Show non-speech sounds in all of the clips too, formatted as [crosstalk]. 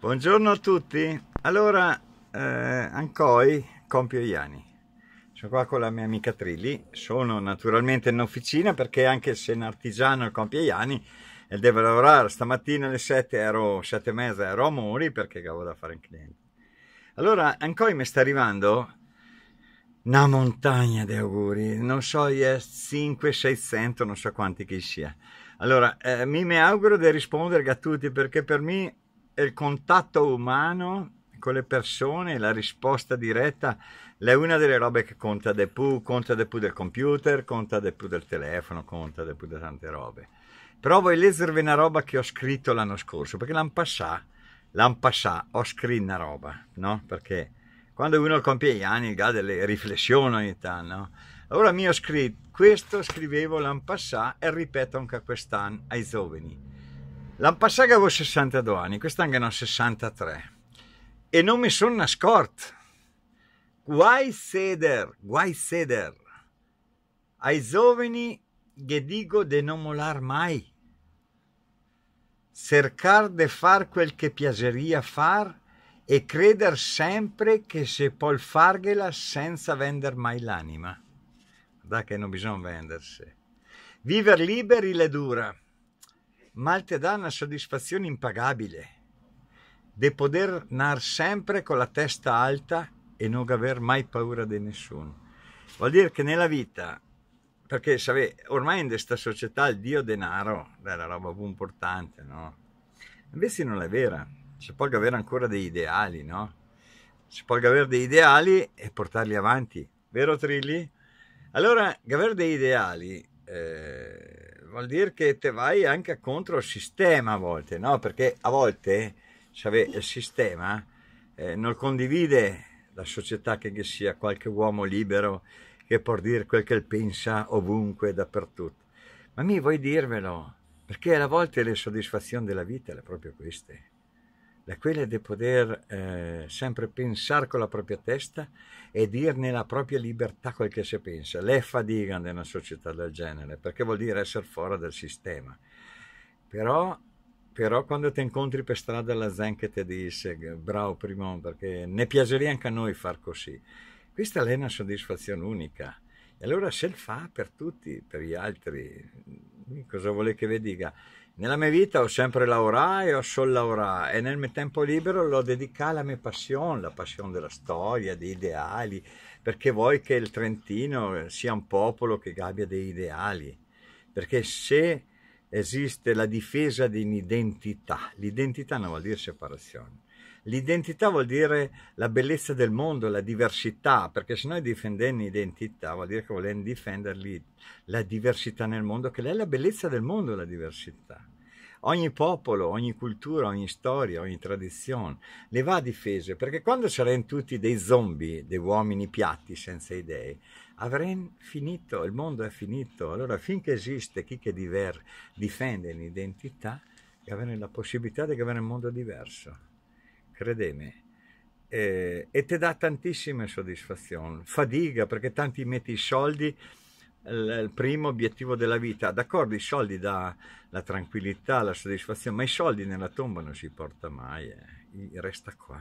Buongiorno a tutti, allora eh, Ancoi compio gli anni, sono qua con la mia amica Trilli, sono naturalmente in officina perché anche se un artigiano compie gli anni e eh, deve lavorare stamattina alle 7 ero, 7 e mezza ero a Mori perché avevo da fare un cliente. Allora Ancoi mi sta arrivando una montagna di auguri, non so, 5, 600, non so quanti che sia. Allora, eh, mi auguro di rispondere a tutti perché per me è il contatto umano con le persone, la risposta diretta è una delle robe che conta di più, conta di più del computer, conta di più del telefono, conta di più di tante robe. Però voglio leggervi una roba che ho scritto l'anno scorso, perché l'anno passato, l'anno passato ho scritto una roba, no? Perché quando uno compie gli anni, ha delle riflessioni ogni tanto, no? Allora mi ho scritto, questo scrivevo l'anno passato e ripeto anche quest'anno ai giovani L'anno passato avevo 62 anni, quest'anno ne ho 63 e non mi sono nascosto. Guai seder, guai seder. Ai giovani che dico di non molar mai. Cercar di far quel che piaceria far e creder sempre che se può farghela senza vender mai l'anima. Da che non bisogna vendersi. Viver liberi le dura ma Malte dà una soddisfazione impagabile di poter andare sempre con la testa alta e non aver mai paura di nessuno. Vuol dire che nella vita, perché sape, ormai in questa società il dio denaro è la roba più importante, no? Invece non è vera, si può avere ancora degli ideali, no? Si può avere degli ideali e portarli avanti, vero Trilli? Allora, avere degli ideali... Eh vuol dire che te vai anche contro il sistema a volte, no? Perché a volte il sistema eh, non condivide la società che, che sia qualche uomo libero che può dire quel che pensa ovunque, dappertutto. Ma mi vuoi dirvelo? Perché a volte le soddisfazioni della vita sono proprio queste da quella di poter eh, sempre pensare con la propria testa e dire nella propria libertà quel che si pensa. L'è fatica in una società del genere, perché vuol dire essere fuori dal sistema. Però, però quando ti incontri per strada la zen che ti dice bravo primo, perché ne piacerebbe anche a noi far così. Questa è una soddisfazione unica. E allora se il fa per tutti, per gli altri, cosa vuole che vi dica? Nella mia vita ho sempre lavorato e ho solo lavorato e nel mio tempo libero l'ho dedicato alla mia passione, la passione della storia, degli ideali, perché vuoi che il Trentino sia un popolo che abbia degli ideali, perché se esiste la difesa di un'identità, l'identità non vuol dire separazione, L'identità vuol dire la bellezza del mondo, la diversità, perché se noi difendiamo l'identità vuol dire che vogliamo difendere la diversità nel mondo, che è la bellezza del mondo, la diversità. Ogni popolo, ogni cultura, ogni storia, ogni tradizione le va difese, perché quando saranno tutti dei zombie, dei uomini piatti senza idee, avranno finito, il mondo è finito. Allora finché esiste chi che diver, difende l'identità, che la possibilità di avere un mondo diverso credemi. Eh, e ti dà tantissime soddisfazioni, fatica perché tanti metti i soldi il primo obiettivo della vita. D'accordo, i soldi dà la tranquillità, la soddisfazione, ma i soldi nella tomba non si porta mai, eh. resta qua.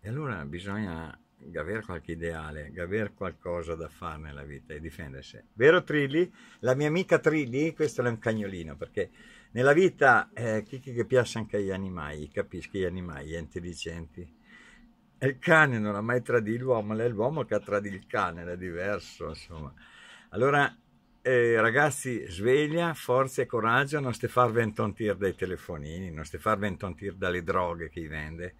E allora bisogna avere qualche ideale, avere qualcosa da fare nella vita e difendersi. Vero Trilli? La mia amica Trilli, questo è un cagnolino, perché nella vita eh, chi, che piace anche agli animali, capisci gli animali, gli intelligenti. E il cane non ha mai tradito l'uomo, è l'uomo che ha tradito il cane, è diverso, insomma. Allora, eh, ragazzi, sveglia, forza e coraggio, non ste farvi intontir dai telefonini, non ste farvi intontir dalle droghe che vende,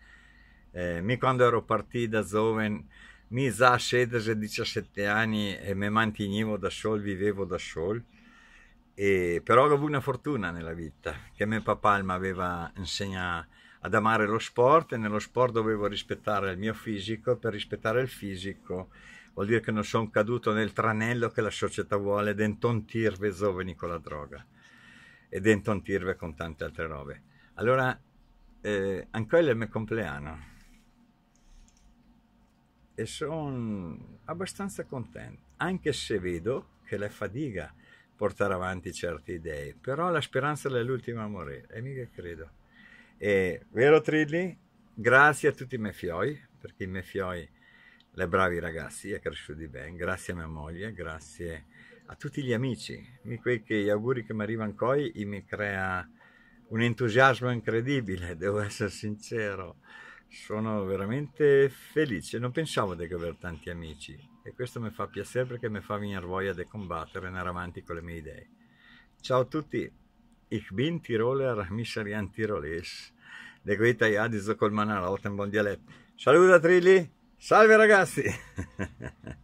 eh, mi quando ero partito da giovane, mi sa 16-17 anni e mi mantenevo da solo, vivevo da solo. E, però ho avuto una fortuna nella vita, che mio papà mi aveva insegnato ad amare lo sport e nello sport dovevo rispettare il mio fisico, per rispettare il fisico vuol dire che non sono caduto nel tranello che la società vuole di intontirve giovani con la droga e di intontirve con tante altre robe. Allora, eh, anche quello è il mio compleanno e sono abbastanza contento, anche se vedo che la fatica portare avanti certe idee, però la speranza è l'ultima a morire, e mica credo. E, vero Trilli? Grazie a tutti i miei fioi, perché i miei fioi, le bravi ragazzi, è cresciuti bene, grazie a mia moglie, grazie a tutti gli amici, quei che gli auguri che mi arrivano coi mi crea un entusiasmo incredibile, [laughs] devo essere sincero. Sono veramente felice, non pensavo di avere tanti amici e questo mi fa piacere perché mi fa venire voglia di combattere e andare avanti con le mie idee. Ciao a tutti, ich bin Tiroler, Mischarian Tiroles, de Guita Iadis Colmanara, Rotenbon Dialetto. Saluta Trilli, salve ragazzi! [laughs]